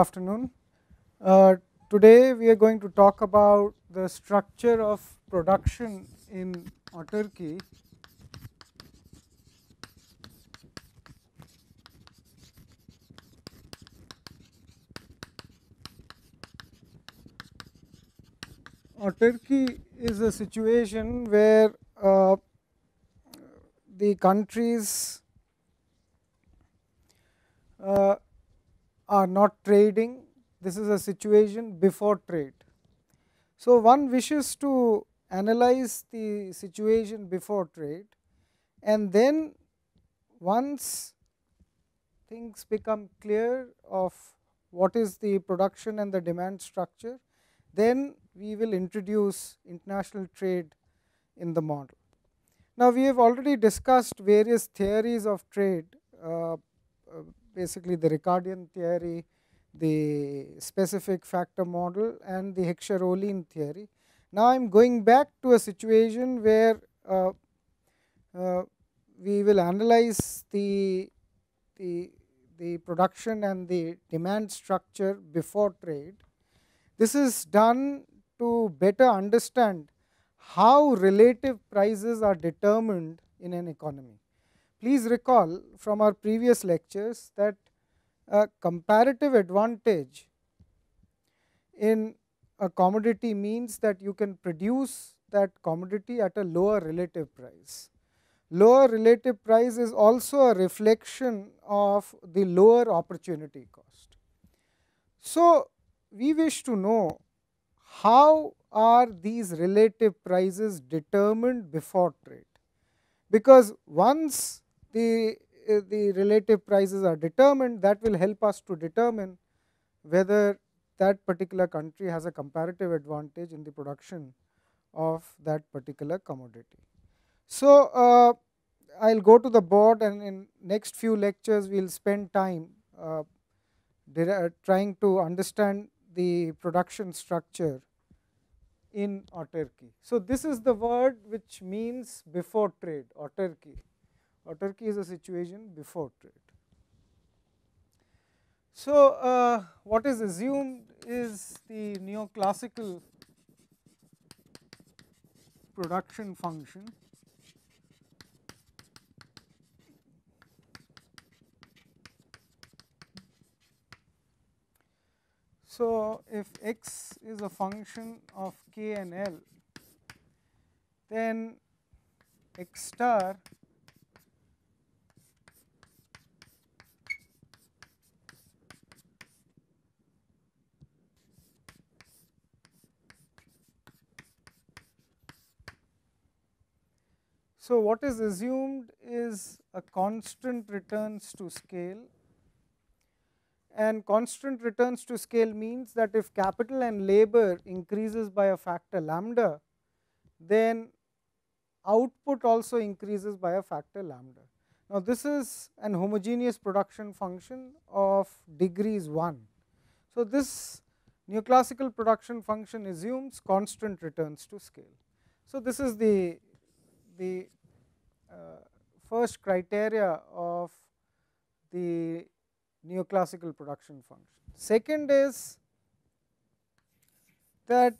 afternoon. Uh, today we are going to talk about the structure of production in Turkey. Uh, Turkey is a situation where uh, the countries uh, are not trading. This is a situation before trade. So, one wishes to analyze the situation before trade and then once things become clear of what is the production and the demand structure, then we will introduce international trade in the model. Now, we have already discussed various theories of trade uh, uh basically the Ricardian theory, the specific factor model and the Heckscher-Ohlin theory. Now, I am going back to a situation where uh, uh, we will analyze the, the, the production and the demand structure before trade. This is done to better understand how relative prices are determined in an economy. Please recall from our previous lectures that a comparative advantage in a commodity means that you can produce that commodity at a lower relative price. Lower relative price is also a reflection of the lower opportunity cost. So, we wish to know how are these relative prices determined before trade because once the uh, the relative prices are determined that will help us to determine whether that particular country has a comparative advantage in the production of that particular commodity. So, uh, I will go to the board and in next few lectures we will spend time uh, trying to understand the production structure in autarky. So, this is the word which means before trade autarky or Turkey is a situation before trade. So, uh, what is assumed is the neoclassical production function So, if x is a function of k and L, then x star So, what is assumed is a constant returns to scale and constant returns to scale means that if capital and labor increases by a factor lambda, then output also increases by a factor lambda. Now, this is an homogeneous production function of degrees 1. So, this neoclassical production function assumes constant returns to scale. So, this is the, the first criteria of the neoclassical production function. Second is that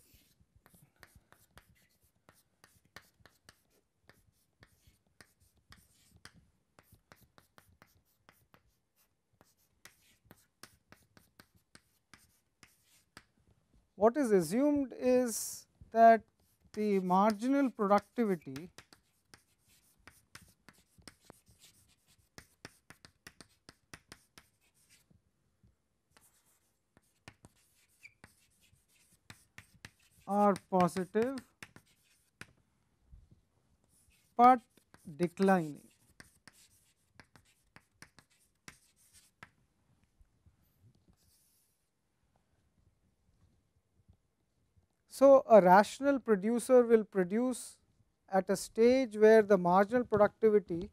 what is assumed is that the marginal productivity are positive but declining. So, a rational producer will produce at a stage where the marginal productivity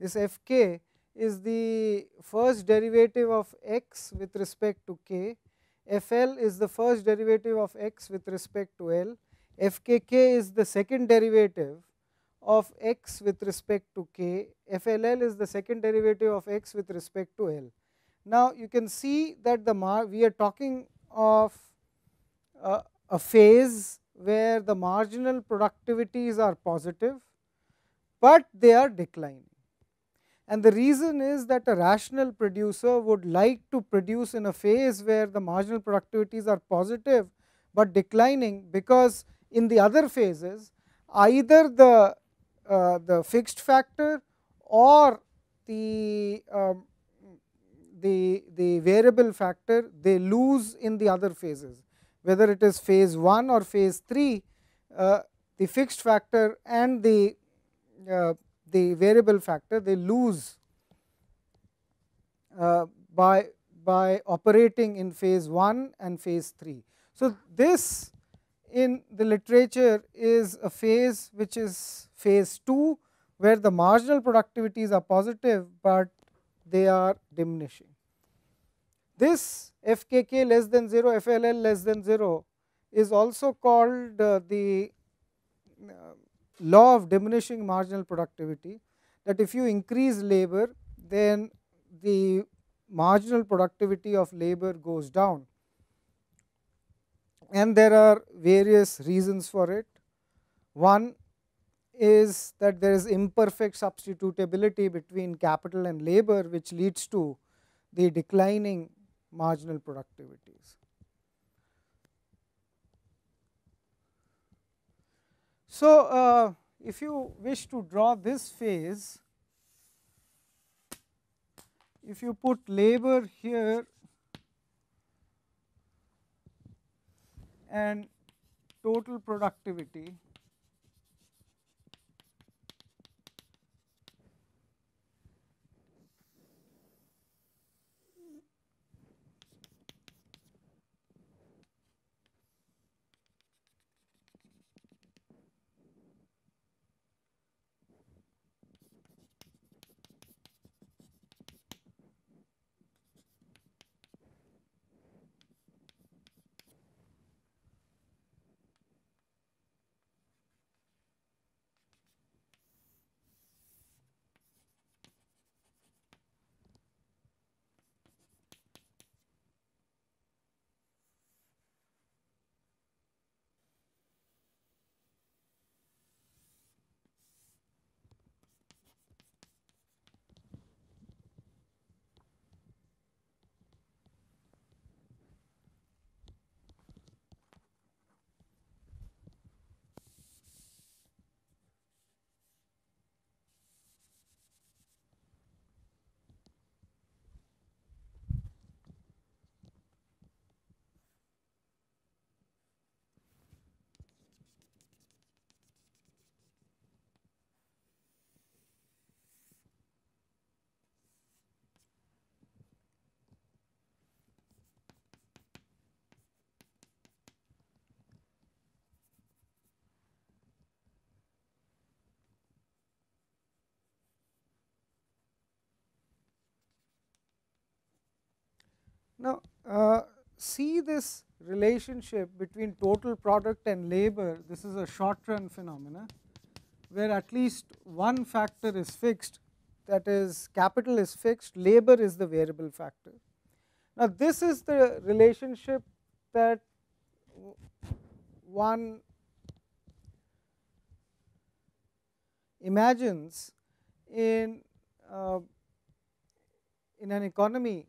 this f k is the first derivative of x with respect to k f L is the first derivative of x with respect to L, f k k is the second derivative of x with respect to k, f L L is the second derivative of x with respect to L. Now, you can see that the we are talking of uh, a phase where the marginal productivities are positive, but they are declining. And the reason is that a rational producer would like to produce in a phase where the marginal productivities are positive, but declining because in the other phases either the, uh, the fixed factor or the, um, the, the variable factor they lose in the other phases. Whether it is phase 1 or phase 3, uh, the fixed factor and the uh, the variable factor they lose uh, by by operating in phase 1 and phase 3. So, this in the literature is a phase which is phase 2 where the marginal productivities are positive, but they are diminishing. This FKK less than 0, FLL less than 0 is also called uh, the uh, law of diminishing marginal productivity that if you increase labor then the marginal productivity of labor goes down and there are various reasons for it. One is that there is imperfect substitutability between capital and labor which leads to the declining marginal productivities. So, uh, if you wish to draw this phase, if you put labor here and total productivity Now, uh, see this relationship between total product and labor, this is a short run phenomena where at least one factor is fixed that is capital is fixed, labor is the variable factor. Now, this is the relationship that one imagines in, uh, in an economy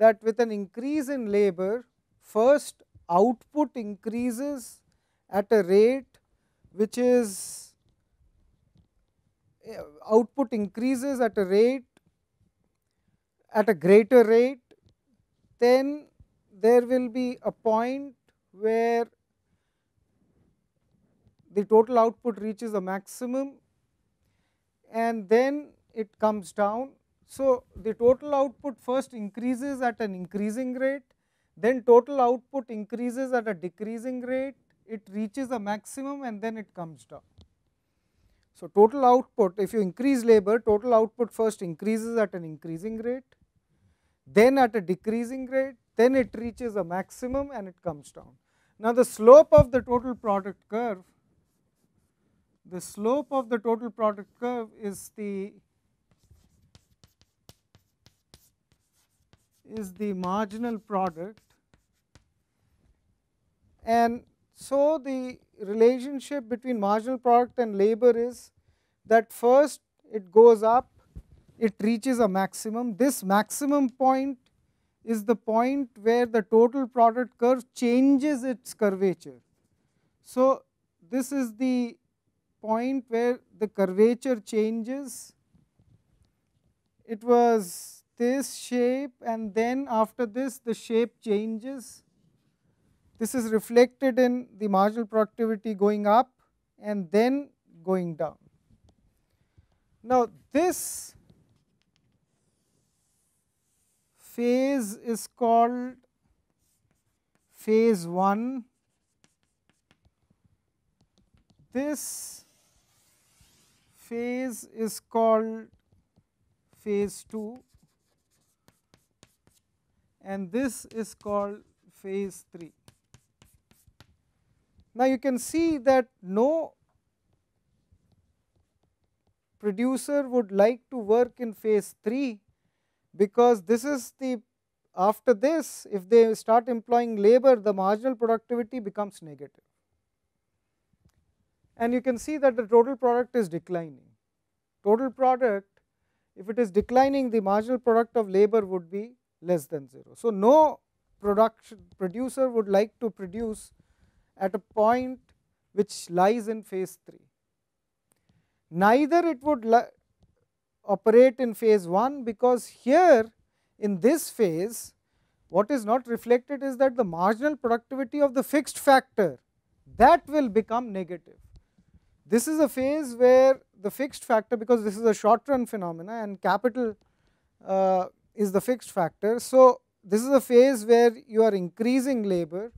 that with an increase in labor, first output increases at a rate which is uh, output increases at a rate at a greater rate, then there will be a point where the total output reaches a maximum and then it comes down so, the total output first increases at an increasing rate, then total output increases at a decreasing rate, it reaches a maximum and then it comes down. So, total output if you increase labor total output first increases at an increasing rate, then at a decreasing rate, then it reaches a maximum and it comes down. Now, the slope of the total product curve, the slope of the total product curve is the is the marginal product and so the relationship between marginal product and labor is that first it goes up, it reaches a maximum. This maximum point is the point where the total product curve changes its curvature. So, this is the point where the curvature changes. It was this shape and then after this the shape changes. This is reflected in the marginal productivity going up and then going down. Now, this phase is called phase 1. This phase is called phase 2 and this is called phase 3. Now, you can see that no producer would like to work in phase 3 because this is the after this if they start employing labor the marginal productivity becomes negative and you can see that the total product is declining. Total product if it is declining the marginal product of labor would be less than 0. So, no production producer would like to produce at a point which lies in phase 3. Neither it would operate in phase 1 because here in this phase what is not reflected is that the marginal productivity of the fixed factor that will become negative. This is a phase where the fixed factor because this is a short run phenomena and capital uh, is the fixed factor. So, this is a phase where you are increasing labor,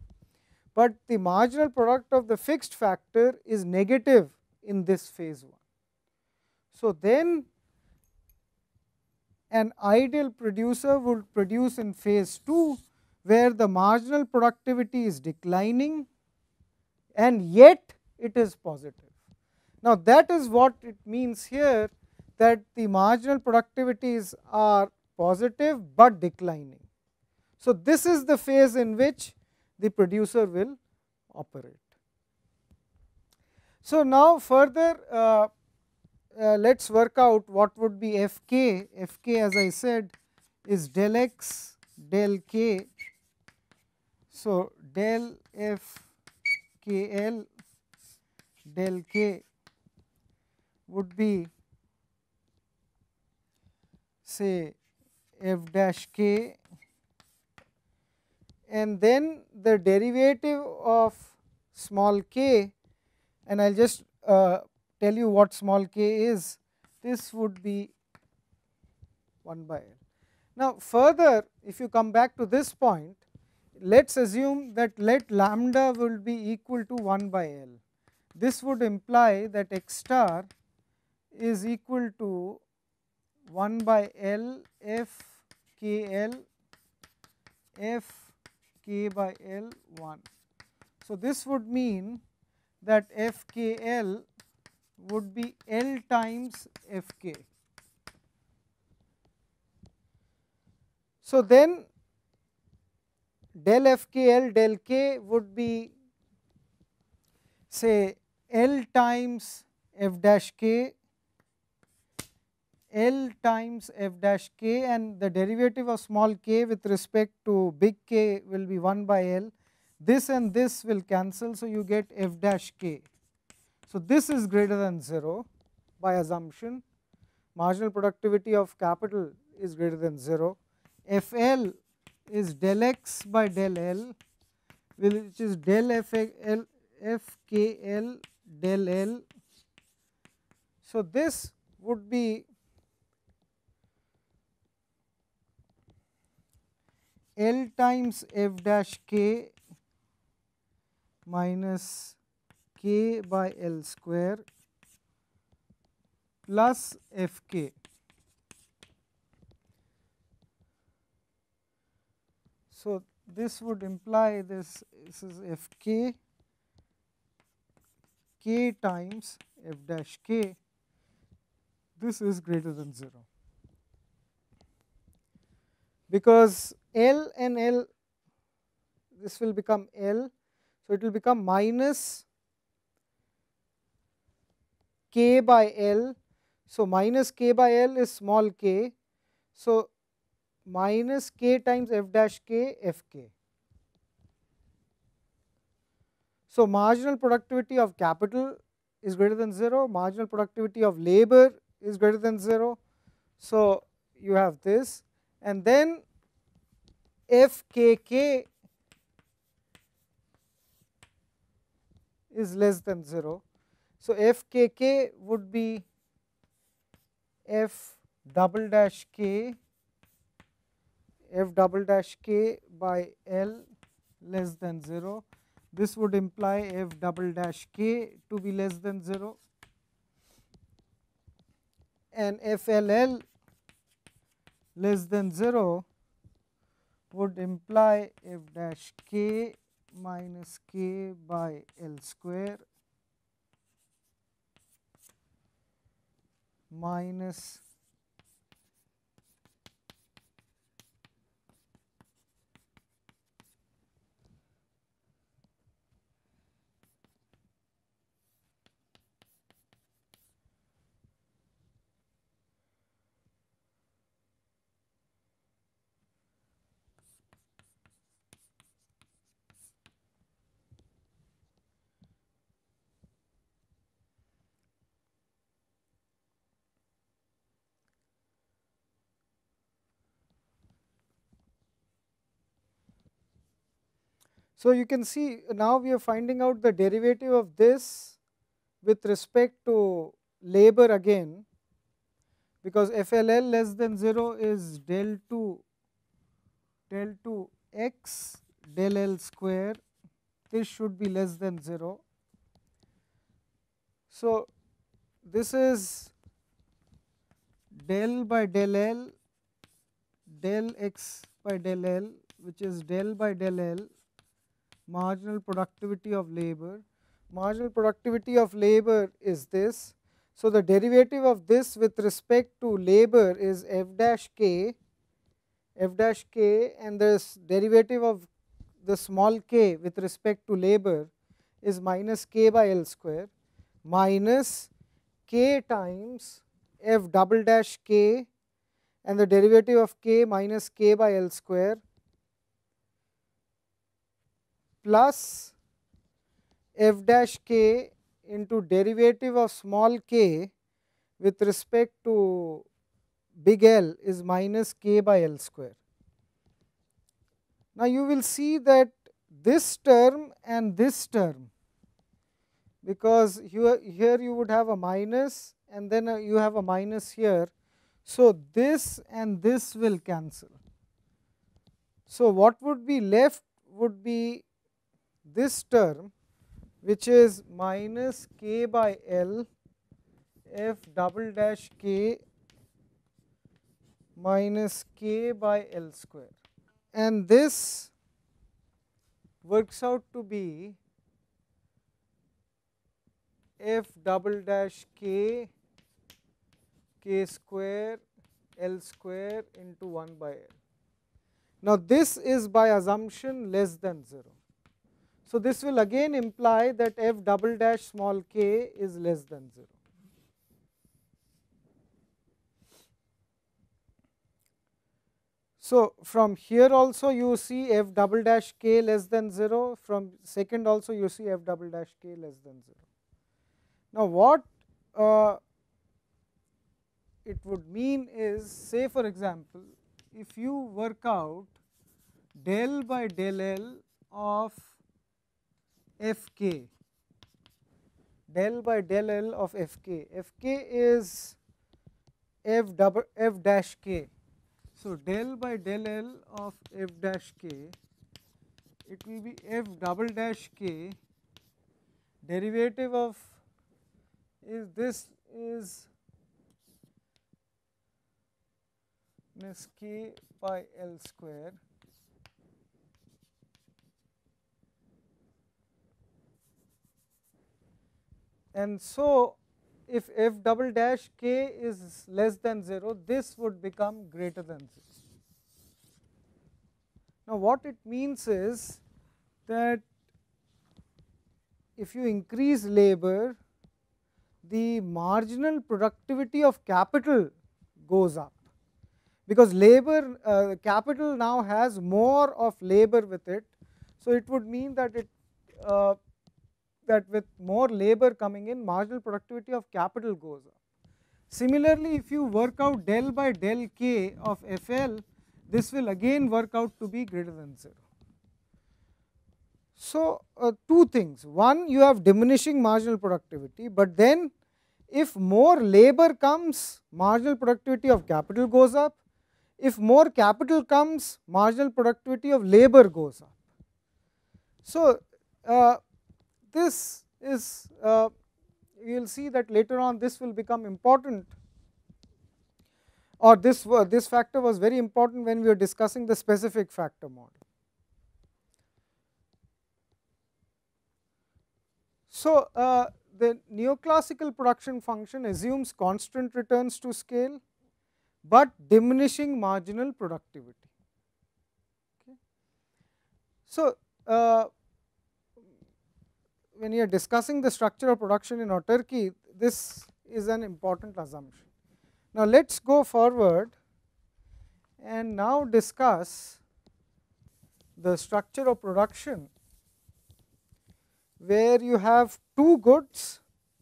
but the marginal product of the fixed factor is negative in this phase 1. So, then an ideal producer would produce in phase 2 where the marginal productivity is declining and yet it is positive. Now, that is what it means here that the marginal productivities are positive but declining. So, this is the phase in which the producer will operate. So, now further uh, uh, let us work out what would be f k. f k as I said is del x del k. So, del f k l del k would be say f dash k and then the derivative of small k and I will just uh, tell you what small k is this would be 1 by L. Now further if you come back to this point let us assume that let lambda will be equal to 1 by L. This would imply that x star is equal to 1 by L f k L f k by L 1. So, this would mean that f k L would be L times f k. So, then del f k L del k would be say L times f dash k L times f dash k and the derivative of small k with respect to big K will be 1 by L. This and this will cancel, so you get f dash k. So, this is greater than 0 by assumption marginal productivity of capital is greater than 0. F L is del x by del L which is del F, L, F K L del L. So, this would be L times f dash k minus k by L square plus f k. So, this would imply this, this is f k k times f dash k this is greater than 0 because L and L this will become L. So, it will become minus k by L. So, minus k by L is small k. So, minus k times f dash k f k. So, marginal productivity of capital is greater than 0, marginal productivity of labor is greater than 0. So, you have this and then f k k is less than 0. So, f k k would be f double dash k f double dash k by L less than 0. This would imply f double dash k to be less than 0 and f L L less than 0 would imply f dash k minus k by L square minus So, you can see now we are finding out the derivative of this with respect to labor again because FLL less than 0 is del 2 del 2 x del L square this should be less than 0. So, this is del by del L del x by del L which is del by del L marginal productivity of labor. Marginal productivity of labor is this. So, the derivative of this with respect to labor is f dash k, f dash k and this derivative of the small k with respect to labor is minus k by L square minus k times f double dash k and the derivative of k minus k by L square plus f dash k into derivative of small k with respect to big L is minus k by L square. Now, you will see that this term and this term because here, you would have a minus and then uh, you have a minus here. So, this and this will cancel. So, what would be left would be this term which is minus k by L f double dash k minus k by L square and this works out to be f double dash k k square L square into 1 by L. Now, this is by assumption less than 0. So, this will again imply that f double dash small k is less than 0. So, from here also you see f double dash k less than 0, from second also you see f double dash k less than 0. Now, what uh, it would mean is say for example, if you work out del by del L of f k del by del L of f k. f k is f double f dash k. So, del by del L of f dash k it will be f double dash k derivative of is this is minus k by L square And so, if f double dash k is less than 0, this would become greater than 0. Now, what it means is that if you increase labor, the marginal productivity of capital goes up because labor uh, capital now has more of labor with it. So, it would mean that it uh, that with more labor coming in, marginal productivity of capital goes up. Similarly, if you work out del by del k of FL, this will again work out to be greater than 0. So, uh, two things. One, you have diminishing marginal productivity, but then if more labor comes, marginal productivity of capital goes up. If more capital comes, marginal productivity of labor goes up. So, uh, this is uh, you will see that later on this will become important or this this factor was very important when we were discussing the specific factor model. So, uh, the neoclassical production function assumes constant returns to scale, but diminishing marginal productivity. Okay. So, uh, when you are discussing the structure of production in autarky, this is an important assumption. Now, let us go forward and now discuss the structure of production where you have two goods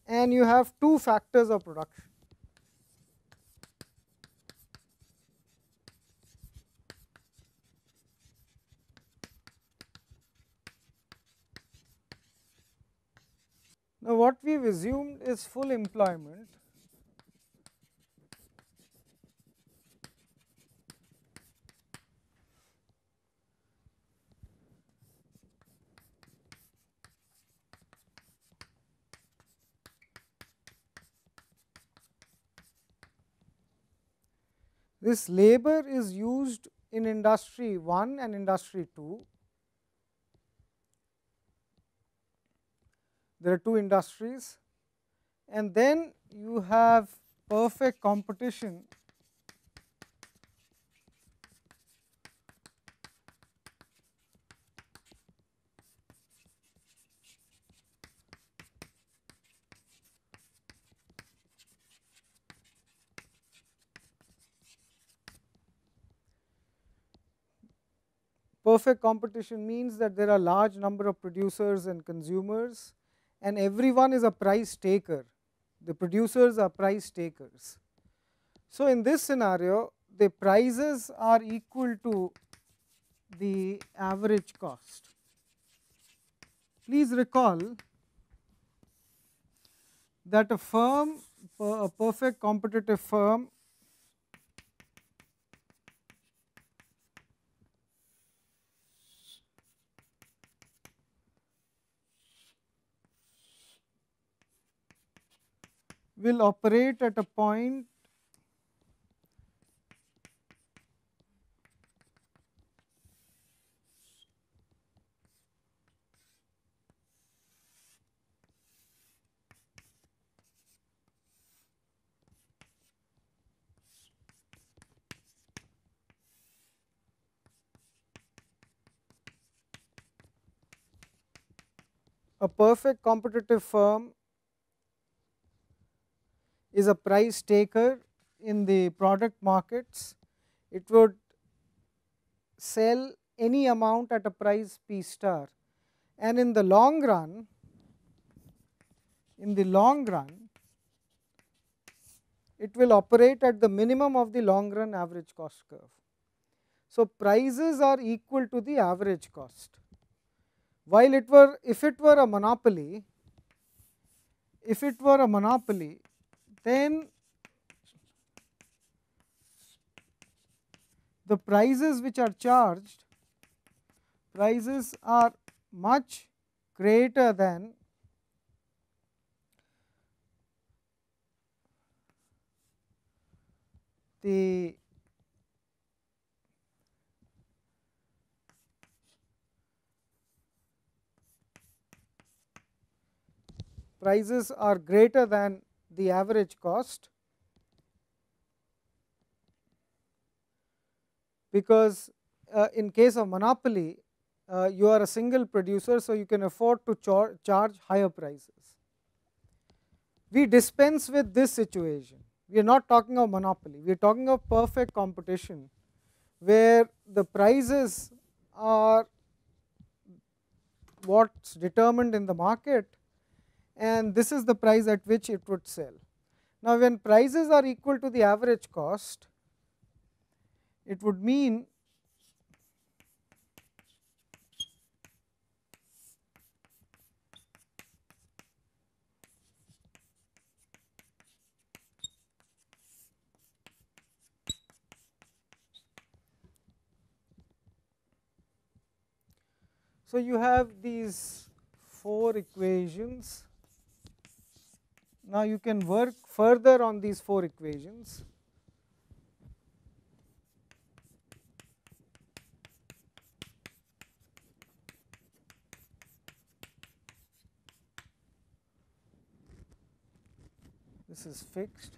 and you have two factors of production. Now, what we have assumed is full employment This labor is used in industry 1 and industry 2 there are two industries and then you have perfect competition perfect competition means that there are large number of producers and consumers and everyone is a price taker. The producers are price takers. So, in this scenario, the prices are equal to the average cost. Please recall that a firm, a perfect competitive firm will operate at a point a perfect competitive firm is a price taker in the product markets. It would sell any amount at a price P star and in the long run, in the long run, it will operate at the minimum of the long run average cost curve. So, prices are equal to the average cost. While it were, if it were a monopoly, if it were a monopoly, then the prices which are charged prices are much greater than the prices are greater than the average cost because uh, in case of monopoly uh, you are a single producer. So, you can afford to char charge higher prices. We dispense with this situation. We are not talking of monopoly, we are talking of perfect competition where the prices are what is determined in the market and this is the price at which it would sell. Now, when prices are equal to the average cost, it would mean So, you have these four equations now, you can work further on these four equations. This is fixed.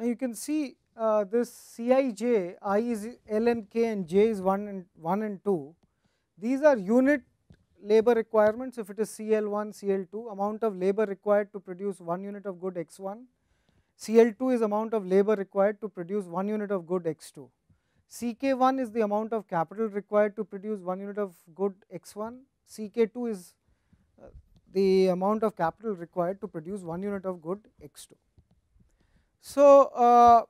Now, you can see uh, this C i j, i is L and k and j is 1 and 1 and 2. These are unit labor requirements if it is C L 1, C L 2 amount of labor required to produce 1 unit of good x 1, C L 2 is amount of labor required to produce 1 unit of good x 2. C k 1 is the amount of capital required to produce 1 unit of good x 1, C k 2 is uh, the amount of capital required to produce 1 unit of good x 2. So, uh,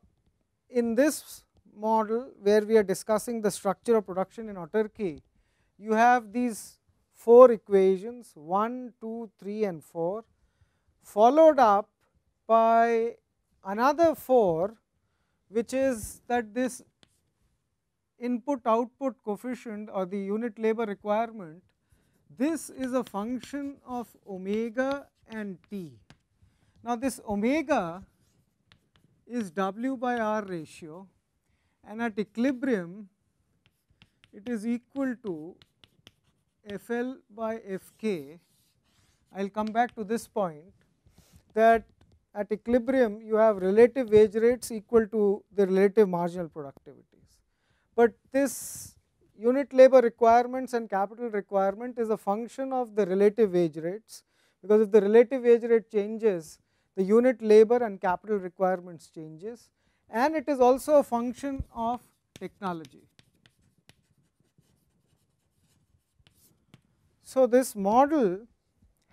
in this model where we are discussing the structure of production in autarky, you have these four equations 1, 2, 3 and 4 followed up by another 4 which is that this input output coefficient or the unit labor requirement this is a function of omega and t. Now, this omega is W by R ratio and at equilibrium it is equal to F L by F K. I will come back to this point that at equilibrium you have relative wage rates equal to the relative marginal productivities. But this unit labor requirements and capital requirement is a function of the relative wage rates because if the relative wage rate changes the unit labor and capital requirements changes and it is also a function of technology. So, this model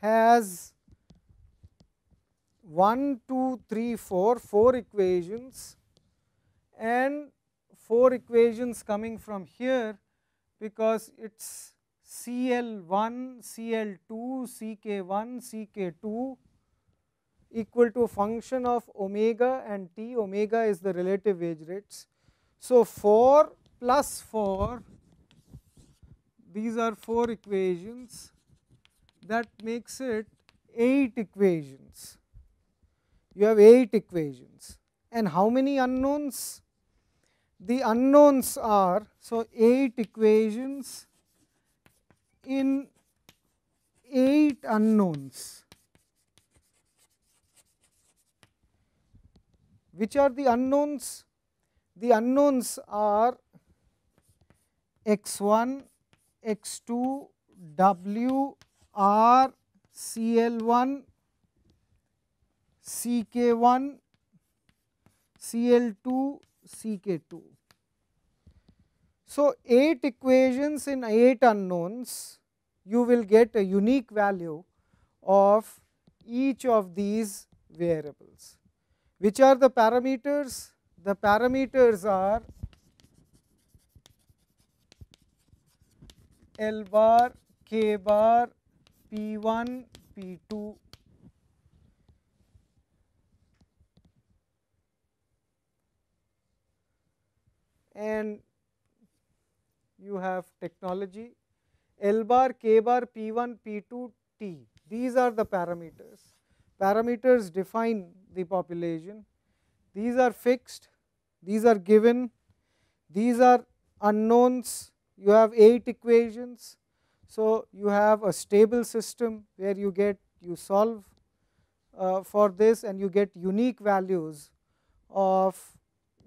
has 1, 2, 3, 4, 4 equations and 4 equations coming from here because it is CL1, CL2, CK1, CK2 equal to function of omega and t, omega is the relative wage rates. So, 4 plus 4, these are 4 equations that makes it 8 equations. You have 8 equations and how many unknowns? The unknowns are, so 8 equations in 8 unknowns Which are the unknowns? The unknowns are x 1, x 2, w, r, c l 1, c k 1, c l 2, c k 2. So, 8 equations in 8 unknowns you will get a unique value of each of these variables. Which are the parameters? The parameters are L bar, K bar, P1, P2. And you have technology L bar, K bar, P1, P2, T. These are the parameters. Parameters define the population. These are fixed, these are given, these are unknowns, you have 8 equations. So, you have a stable system where you get you solve uh, for this and you get unique values of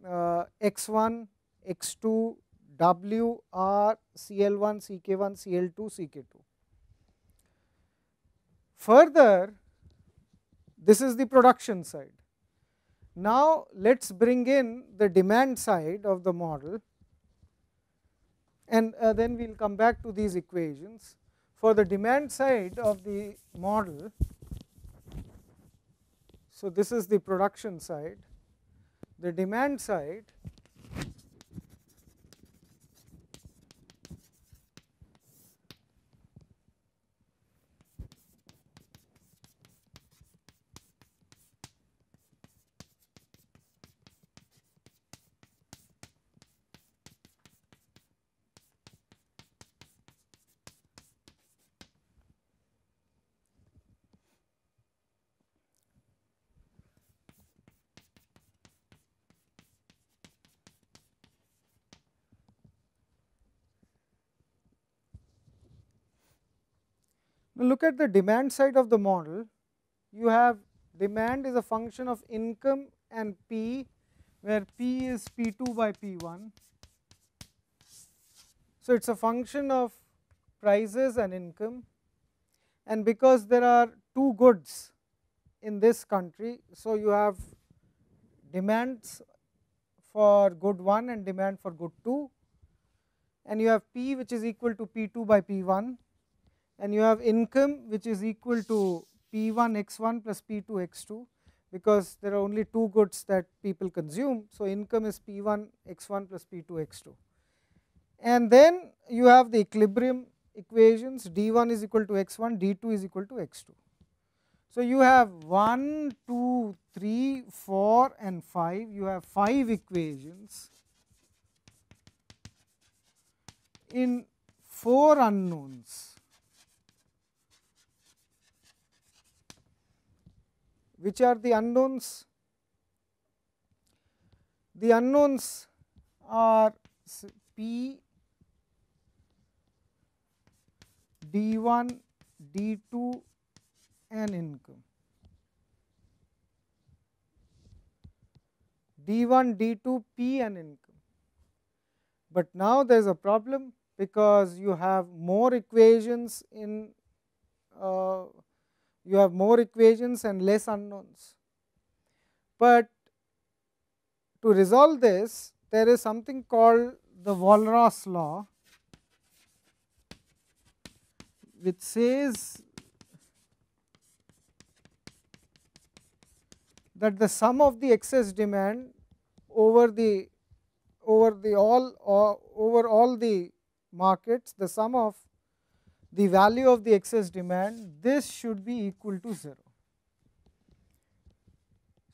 uh, x 1, x 2, W, R, CL 1, CK 1, CL 2, CK 2. Further, this is the production side. Now, let us bring in the demand side of the model and uh, then we will come back to these equations. For the demand side of the model, so this is the production side, the demand side look at the demand side of the model. You have demand is a function of income and P, where P is P2 by P1. So, it is a function of prices and income and because there are two goods in this country. So, you have demands for good 1 and demand for good 2 and you have P which is equal to P2 by P1 and you have income which is equal to P 1 x 1 plus P 2 x 2 because there are only two goods that people consume. So, income is P 1 x 1 plus P 2 x 2 and then you have the equilibrium equations d 1 is equal to x 1 d 2 is equal to x 2. So, you have 1 2 3 4 and 5 you have 5 equations in 4 unknowns which are the unknowns? The unknowns are P d 1, d 2 and income. d 1, d 2, p and income. But now there is a problem because you have more equations in uh, you have more equations and less unknowns. But to resolve this, there is something called the Walras law, which says that the sum of the excess demand over the over the all uh, over all the markets, the sum of the value of the excess demand this should be equal to 0.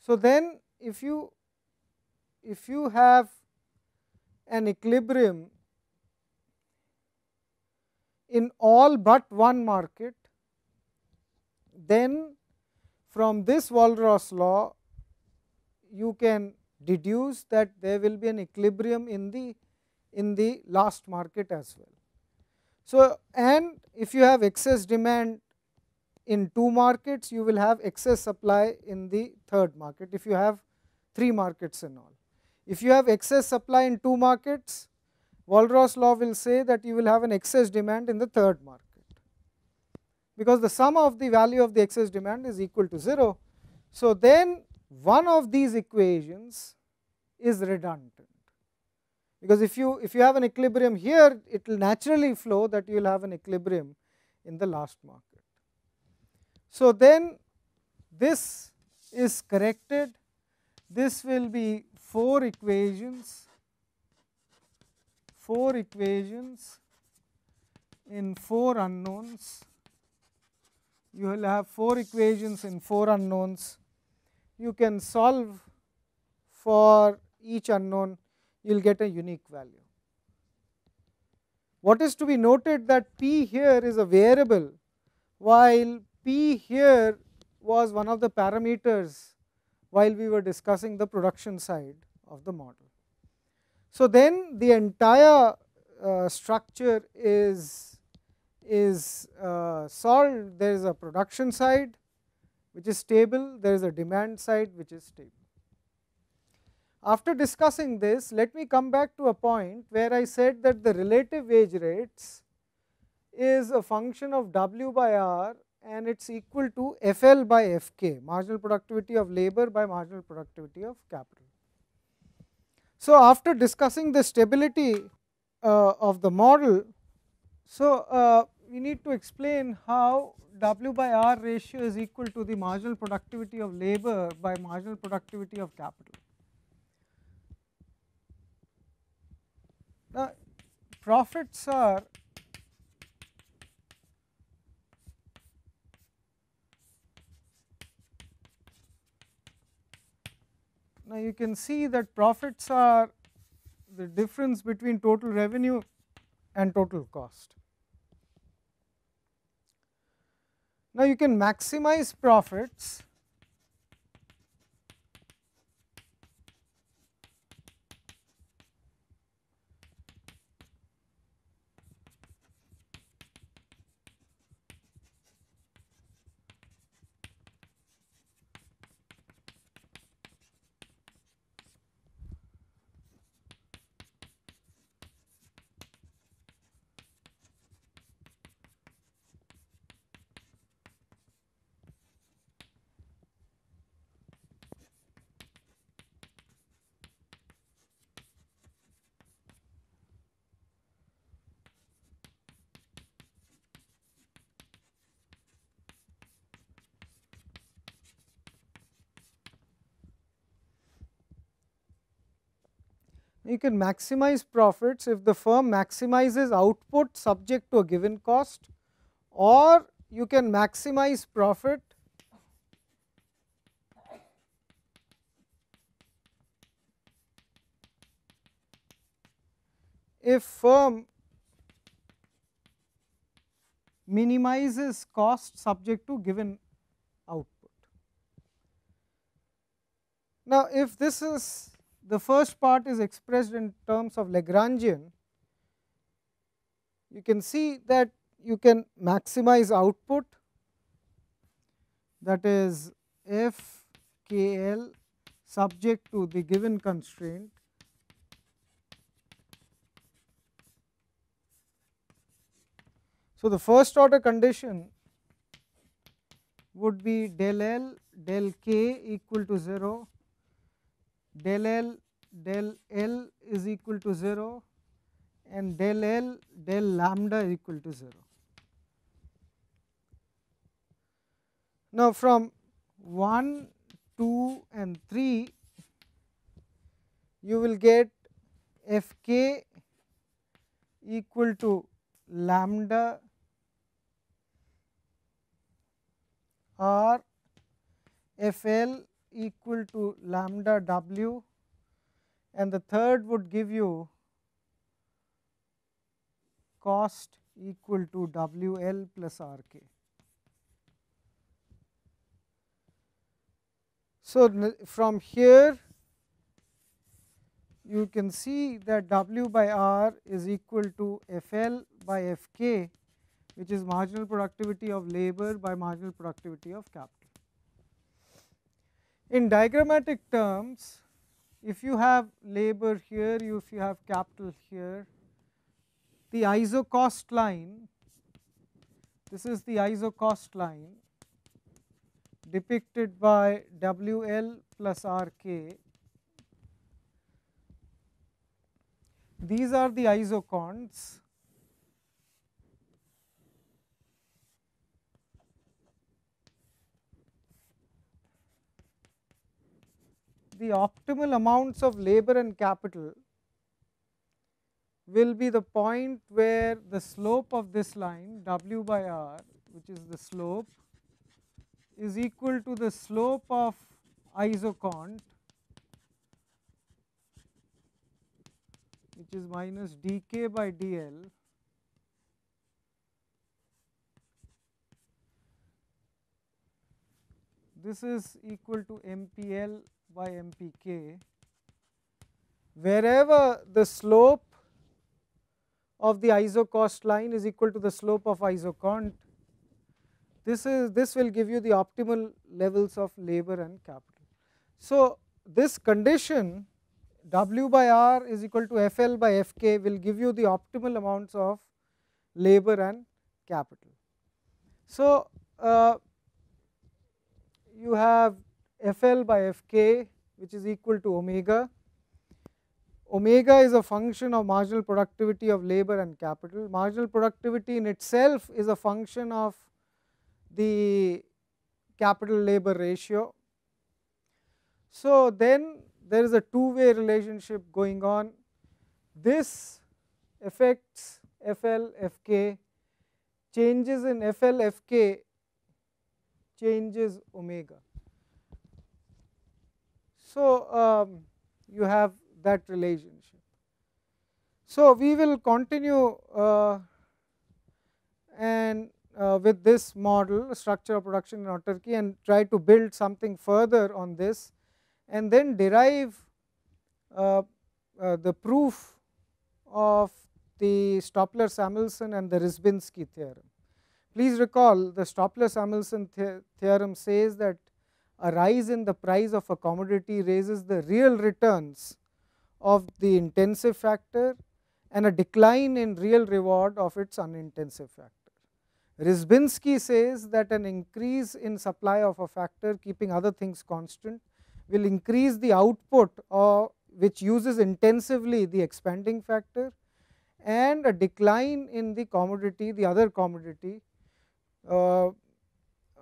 So, then if you if you have an equilibrium in all but one market, then from this Walras law you can deduce that there will be an equilibrium in the in the last market as well. So, and if you have excess demand in two markets, you will have excess supply in the third market, if you have three markets in all. If you have excess supply in two markets, Walras law will say that you will have an excess demand in the third market, because the sum of the value of the excess demand is equal to 0. So, then one of these equations is redundant because if you if you have an equilibrium here it will naturally flow that you will have an equilibrium in the last market. So, then this is corrected this will be 4 equations 4 equations in 4 unknowns you will have 4 equations in 4 unknowns you can solve for each unknown you will get a unique value. What is to be noted that p here is a variable while p here was one of the parameters while we were discussing the production side of the model. So, then the entire uh, structure is, is uh, solved there is a production side which is stable there is a demand side which is stable. After discussing this, let me come back to a point where I said that the relative wage rates is a function of W by R and it is equal to FL by FK, marginal productivity of labor by marginal productivity of capital. So, after discussing the stability uh, of the model, so uh, we need to explain how W by R ratio is equal to the marginal productivity of labor by marginal productivity of capital. Now, profits are Now, you can see that profits are the difference between total revenue and total cost. Now, you can maximize profits you can maximize profits if the firm maximizes output subject to a given cost or you can maximize profit if firm minimizes cost subject to given output. Now, if this is the first part is expressed in terms of Lagrangian, you can see that you can maximize output that is f k l subject to the given constraint So, the first order condition would be del L del k equal to 0 del L del L is equal to 0 and del L del lambda is equal to 0. Now, from 1, 2 and 3 you will get f k equal to lambda R F L equal to lambda w and the third would give you cost equal to W L plus R K. So, from here you can see that W by R is equal to F L by F K which is marginal productivity of labor by marginal productivity of capital. In diagrammatic terms, if you have labor here, if you have capital here, the iso cost line, this is the iso cost line depicted by WL plus RK. These are the isocons the optimal amounts of labor and capital will be the point where the slope of this line w by r which is the slope is equal to the slope of isocont which is minus dk by dl this is equal to MPL by MPK, wherever the slope of the isocost line is equal to the slope of isocont, this is this will give you the optimal levels of labor and capital. So, this condition W by R is equal to FL by FK will give you the optimal amounts of labor and capital. So, uh, you have FL by FK which is equal to omega. Omega is a function of marginal productivity of labor and capital. Marginal productivity in itself is a function of the capital labor ratio. So, then there is a two way relationship going on. This affects FL, FK, changes in FL, FK changes omega. So, um, you have that relationship. So, we will continue uh, and uh, with this model structure of production in autarky and try to build something further on this and then derive uh, uh the proof of the Stoppler-Samuelson and the Risbinsky theorem. Please recall the Stoppler-Samuelson the theorem says that a rise in the price of a commodity raises the real returns of the intensive factor and a decline in real reward of its unintensive factor. Risbinsky says that an increase in supply of a factor keeping other things constant will increase the output or which uses intensively the expanding factor and a decline in the commodity the other commodity uh,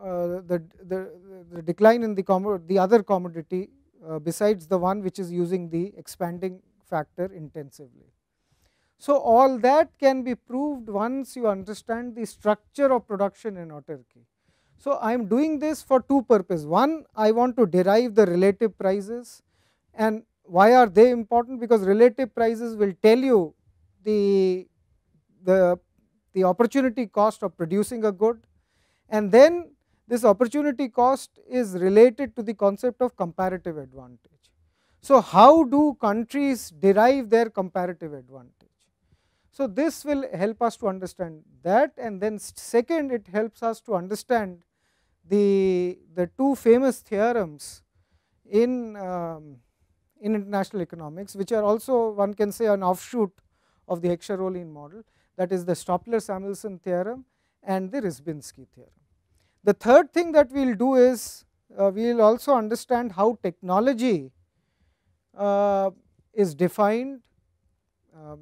uh, the, the, the, decline in the, the other commodity uh, besides the one which is using the expanding factor intensively. So, all that can be proved once you understand the structure of production in autarky. So, I am doing this for two purposes. One, I want to derive the relative prices and why are they important? Because relative prices will tell you the, the, the opportunity cost of producing a good and then this opportunity cost is related to the concept of comparative advantage. So, how do countries derive their comparative advantage? So, this will help us to understand that and then second it helps us to understand the, the two famous theorems in, um, in international economics which are also one can say an offshoot of the Heckscher-Ohlin model that is the Stoppler-Samuelson theorem and the Risbinsky theorem. The third thing that we will do is uh, we will also understand how technology uh, is defined, um,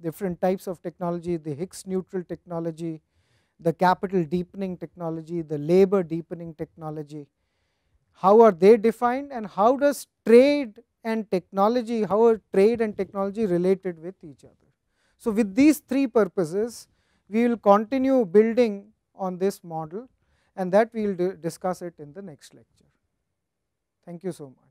different types of technology, the Higgs neutral technology, the capital deepening technology, the labor deepening technology. How are they defined and how does trade and technology, how are trade and technology related with each other. So, with these three purposes, we will continue building on this model and that we will discuss it in the next lecture. Thank you so much.